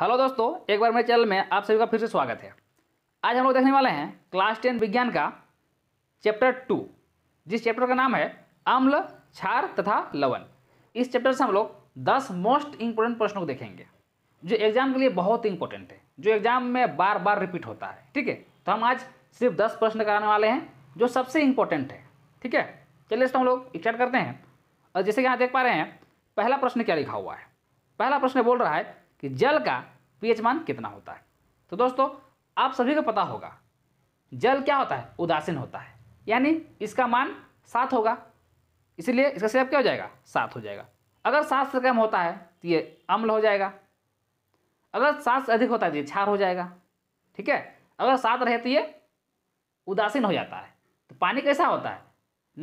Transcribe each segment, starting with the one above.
hello दोस्तों एक बार मेरे चैनल में आप सभी का फिर से स्वागत है आज हम लोग देखने वाले हैं क्लास टेन विज्ञान का चैप्टर टू जिस चैप्टर का नाम है अम्ल क्षार तथा लवण इस चैप्टर से हम लोग दस मोस्ट इम्पोर्टेंट प्रश्नों को देखेंगे जो एग्जाम के लिए बहुत इंपॉर्टेंट है जो एग्जाम में बार बार रिपीट होता है ठीक है तो हम आज सिर्फ दस प्रश्न कराने वाले हैं जो सबसे इम्पोर्टेंट है ठीक है चलिए इसको हम लोग स्टार्ट करते हैं और जैसे कि यहाँ देख पा रहे हैं पहला प्रश्न क्या लिखा हुआ है पहला प्रश्न बोल रहा है कि जल का पीएच मान कितना होता है तो दोस्तों आप सभी को पता होगा जल क्या होता है उदासीन होता है यानी इसका मान सात होगा इसलिए इसका स्लेप क्या हो जाएगा सात हो जाएगा अगर सात से कम होता है तो ये अम्ल हो जाएगा अगर सात से अधिक होता है तो ये छार हो जाएगा ठीक है अगर सात रहे तो ये उदासीन हो जाता है तो पानी कैसा होता है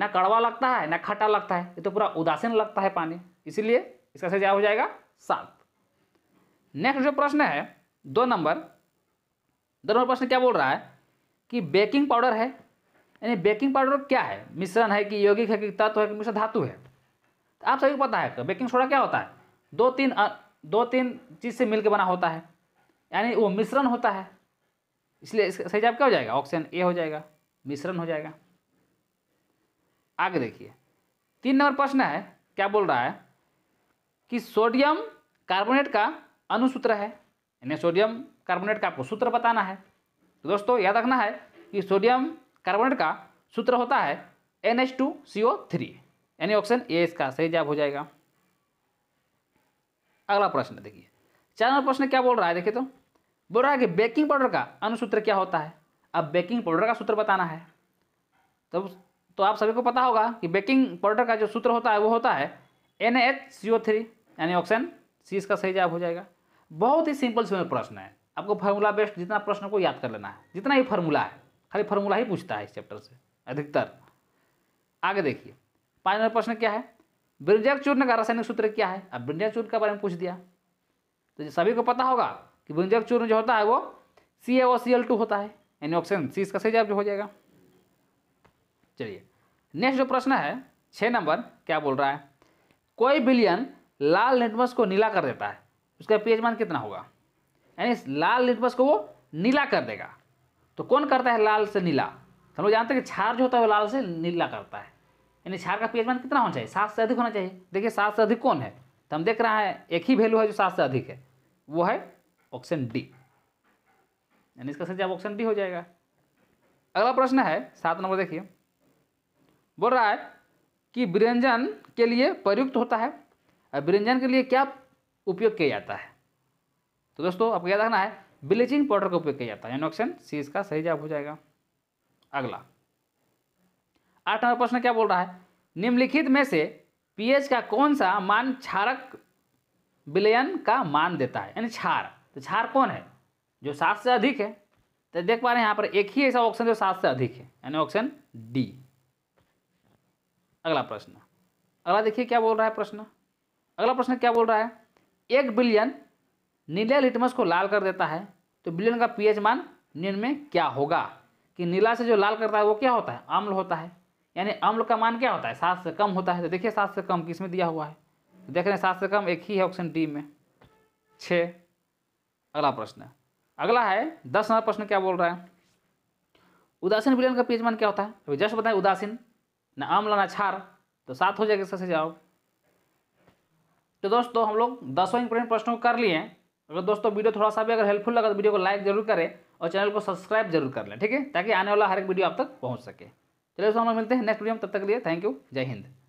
ना कड़वा लगता है ना खट्टा लगता है ये तो पूरा उदासीन लगता है पानी इसीलिए इसका सजा हो जाएगा सात नेक्स्ट जो प्रश्न है दो नंबर दो नंबर प्रश्न क्या बोल रहा है कि बेकिंग पाउडर है यानी बेकिंग पाउडर क्या है मिश्रण है कि यौगिक है कि तत्व है कि मिश्र धातु है तो आप सभी को पता है बेकिंग सोडा क्या होता है दो तीन दो तीन चीज़ से मिलकर बना होता है यानी वो मिश्रण होता है इसलिए इसका सही जवाब क्या हो जाएगा ऑप्शन ए हो जाएगा मिश्रण हो जाएगा आगे देखिए तीन नंबर प्रश्न है क्या बोल रहा है कि सोडियम कार्बोनेट का अनुसूत्र है यानी सोडियम कार्बोनेट का आपको सूत्र बताना है तो दोस्तों याद रखना है कि सोडियम कार्बोनेट का सूत्र होता है N H two C O three यानी ऑप्शन ए इसका सही जवाब हो जाएगा अगला प्रश्न देखिए चार नंबर प्रश्न क्या बोल रहा है देखिए तो बोल रहा है कि बेकिंग पाउडर का अनुसूत्र क्या होता है अब बेकिंग पाउडर का सूत्र बताना है तब तो, तो आप सभी को पता होगा कि बेकिंग पाउडर का जो सूत्र होता है वो होता है N H C O three यानी ऑप्शन सी इसका सही जवाब हो जाएगा बहुत ही सिंपल से प्रश्न है आपको फार्मूला बेस्ट जितना प्रश्न को याद कर लेना है जितना ही फार्मूला है खाली फार्मूला ही पूछता है इस चैप्टर से अधिकतर आगे देखिए पाँच नंबर प्रश्न क्या है ब्रिंजक चूर्ण का रासायनिक सूत्र क्या है अब ब्रिंजक चूर्ण के बारे में पूछ दिया तो सभी को पता होगा कि ब्रिंजक चूर्ण जो होता है वो सी ए सी एल टू होता है यानी ऑप्शन सी इसका सही जवाब जो हो जाएगा चलिए नेक्स्ट जो प्रश्न है छः नंबर क्या बोल रहा है कोई बिलियन लाल नेटवर्स को नीला कर देता है उसका पीएच मान कितना होगा यानी लाल लिटमस को वो नीला कर देगा तो कौन करता है लाल से नीला तो हम लोग जानते हैं कि क्षार जो होता है वो लाल से नीला करता है यानी क्षार का पीएच मान कितना होना चाहिए सात से अधिक होना चाहिए देखिए सात से अधिक कौन है तो हम देख रहे हैं एक ही वैल्यू है जो सात से अधिक है वो है ऑप्शन डी यानी इसका सही जवाब ऑप्शन डी हो जाएगा अगला प्रश्न है सात नंबर देखिए बोल रहा है कि व्यंजन के लिए प्रयुक्त होता है और व्यंजन के लिए क्या उपयोग किया जाता है तो दोस्तों आपको याद रखना है ब्लीचिंग पाउडर का उपयोग किया जाता है ऑप्शन सी इसका सही जवाब हो जाएगा अगला आठ नंबर प्रश्न क्या बोल रहा है निम्नलिखित में से पीएच का कौन सा मान क्षारक विलयन का मान देता है यानी क्षार तो क्षार कौन है जो सात से अधिक है तो देख पा रहे हैं यहाँ पर एक ही ऐसा ऑप्शन जो सात से अधिक है यानी ऑप्शन डी अगला प्रश्न अगला देखिए क्या बोल रहा है प्रश्न अगला प्रश्न क्या बोल रहा है एक बिलियन नीले लिटमस को लाल कर देता है तो बिलियन का पीएच मान निम्न में क्या होगा कि नीला से जो लाल करता है वो क्या होता है अम्ल होता है यानी अम्ल का मान क्या होता है सात से कम होता है तो देखिए सात से कम किस में दिया हुआ है तो देख रहे हैं सात से कम एक ही है ऑप्शन डी में छ अगला प्रश्न अगला है दस नंबर प्रश्न क्या बोल रहा है उदासीन बिलियन का पीएच मान क्या होता है अभी जस्ट बताएं उदासीन ना अम्ल ना छार तो सात हो जाएगा इसका से जवाब तो दोस्तों हम लोग दसों इंपॉर्टेंट प्रश्नों कर लिए अगर दोस्तों वीडियो थोड़ा सा भी अगर हेल्पफुल लगा तो वीडियो को लाइक जरूर करें और चैनल को सब्सक्राइब जरूर कर लें ठीक है ताकि आने वाला हर एक वीडियो आप तक पहुँच सके चलिए दोस्तों हम लोग मिलते हैं नेक्स्ट वीडियो में तब तक लिए थैंक यू जय हिंद